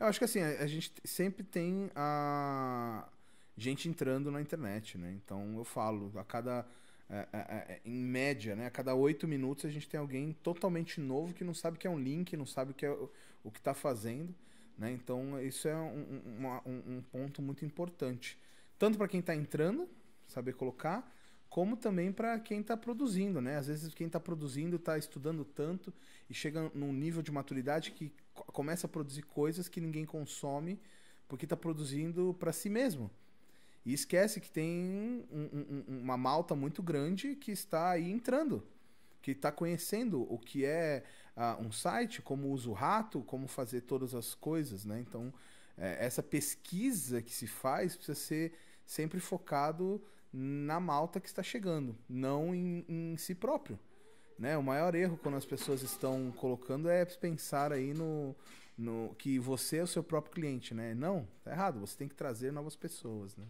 Eu acho que assim, a, a gente sempre tem a gente entrando na internet, né? Então eu falo, a cada. É, é, é, é, em média, né? A cada oito minutos a gente tem alguém totalmente novo que não sabe o que é um link, não sabe o que é o, o que está fazendo, né? Então isso é um, uma, um, um ponto muito importante, tanto para quem está entrando, saber colocar, como também para quem está produzindo, né? Às vezes quem está produzindo está estudando tanto e chega num nível de maturidade que começa a produzir coisas que ninguém consome porque está produzindo para si mesmo. E esquece que tem um, um, uma malta muito grande que está aí entrando, que está conhecendo o que é uh, um site, como usa o rato, como fazer todas as coisas, né? Então, é, essa pesquisa que se faz precisa ser sempre focado na malta que está chegando, não em, em si próprio. Né? O maior erro quando as pessoas estão colocando é pensar aí no, no que você é o seu próprio cliente, né? Não, tá errado. Você tem que trazer novas pessoas, né?